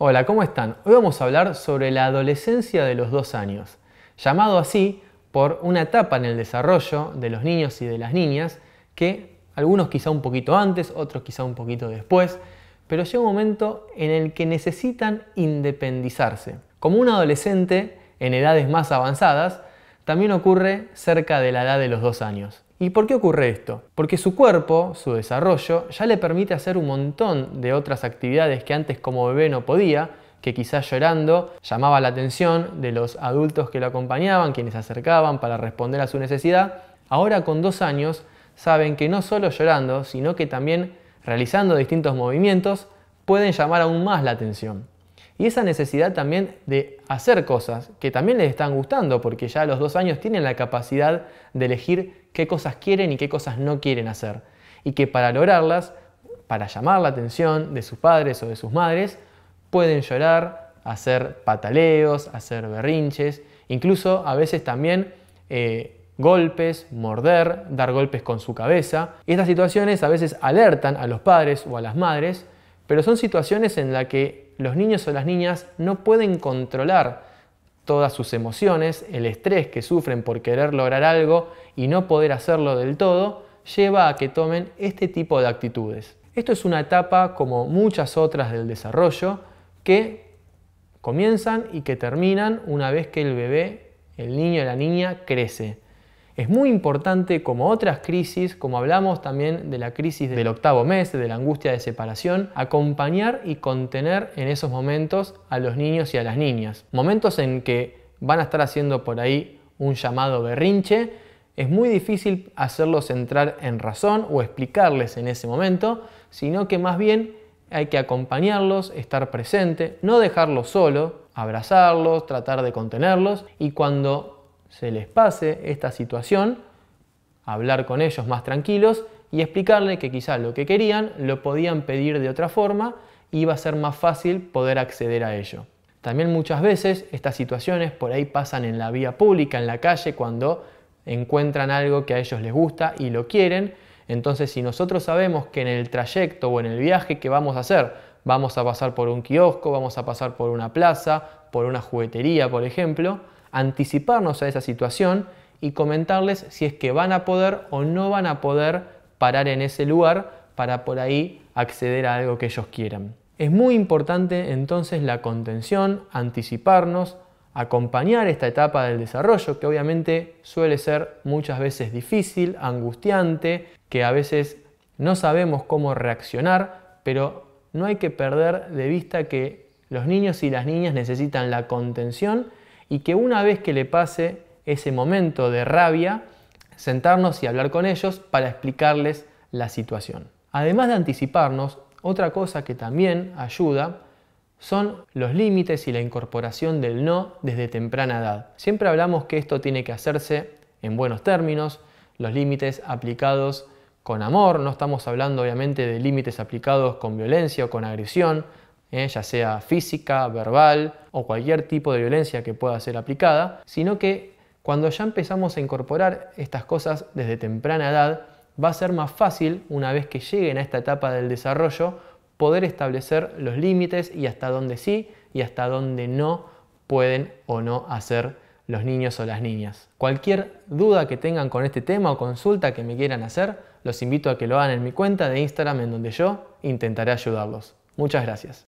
Hola, ¿cómo están? Hoy vamos a hablar sobre la adolescencia de los dos años, llamado así por una etapa en el desarrollo de los niños y de las niñas que algunos quizá un poquito antes, otros quizá un poquito después, pero llega un momento en el que necesitan independizarse. Como un adolescente en edades más avanzadas, también ocurre cerca de la edad de los dos años. ¿Y por qué ocurre esto? Porque su cuerpo, su desarrollo, ya le permite hacer un montón de otras actividades que antes como bebé no podía, que quizás llorando llamaba la atención de los adultos que lo acompañaban, quienes se acercaban para responder a su necesidad, ahora con dos años saben que no solo llorando, sino que también realizando distintos movimientos pueden llamar aún más la atención y esa necesidad también de hacer cosas que también les están gustando, porque ya a los dos años tienen la capacidad de elegir qué cosas quieren y qué cosas no quieren hacer, y que para lograrlas, para llamar la atención de sus padres o de sus madres, pueden llorar, hacer pataleos, hacer berrinches, incluso a veces también eh, golpes, morder, dar golpes con su cabeza. Estas situaciones a veces alertan a los padres o a las madres, pero son situaciones en las que los niños o las niñas no pueden controlar todas sus emociones, el estrés que sufren por querer lograr algo y no poder hacerlo del todo, lleva a que tomen este tipo de actitudes. Esto es una etapa como muchas otras del desarrollo que comienzan y que terminan una vez que el bebé, el niño o la niña crece es muy importante, como otras crisis, como hablamos también de la crisis del octavo mes, de la angustia de separación, acompañar y contener en esos momentos a los niños y a las niñas. Momentos en que van a estar haciendo por ahí un llamado berrinche, es muy difícil hacerlos entrar en razón o explicarles en ese momento, sino que más bien hay que acompañarlos, estar presente, no dejarlos solo, abrazarlos, tratar de contenerlos y cuando se les pase esta situación, hablar con ellos más tranquilos y explicarle que quizás lo que querían lo podían pedir de otra forma y va a ser más fácil poder acceder a ello. También muchas veces estas situaciones por ahí pasan en la vía pública, en la calle, cuando encuentran algo que a ellos les gusta y lo quieren. Entonces si nosotros sabemos que en el trayecto o en el viaje que vamos a hacer vamos a pasar por un kiosco, vamos a pasar por una plaza, por una juguetería, por ejemplo, anticiparnos a esa situación y comentarles si es que van a poder o no van a poder parar en ese lugar para por ahí acceder a algo que ellos quieran. Es muy importante entonces la contención, anticiparnos, acompañar esta etapa del desarrollo que obviamente suele ser muchas veces difícil, angustiante, que a veces no sabemos cómo reaccionar, pero no hay que perder de vista que los niños y las niñas necesitan la contención y que una vez que le pase ese momento de rabia, sentarnos y hablar con ellos para explicarles la situación. Además de anticiparnos, otra cosa que también ayuda son los límites y la incorporación del no desde temprana edad. Siempre hablamos que esto tiene que hacerse en buenos términos, los límites aplicados con amor, no estamos hablando obviamente de límites aplicados con violencia o con agresión, ¿eh? ya sea física, verbal o cualquier tipo de violencia que pueda ser aplicada, sino que cuando ya empezamos a incorporar estas cosas desde temprana edad, va a ser más fácil, una vez que lleguen a esta etapa del desarrollo, poder establecer los límites y hasta dónde sí y hasta dónde no pueden o no hacer los niños o las niñas. Cualquier duda que tengan con este tema o consulta que me quieran hacer, los invito a que lo hagan en mi cuenta de Instagram en donde yo intentaré ayudarlos. Muchas gracias.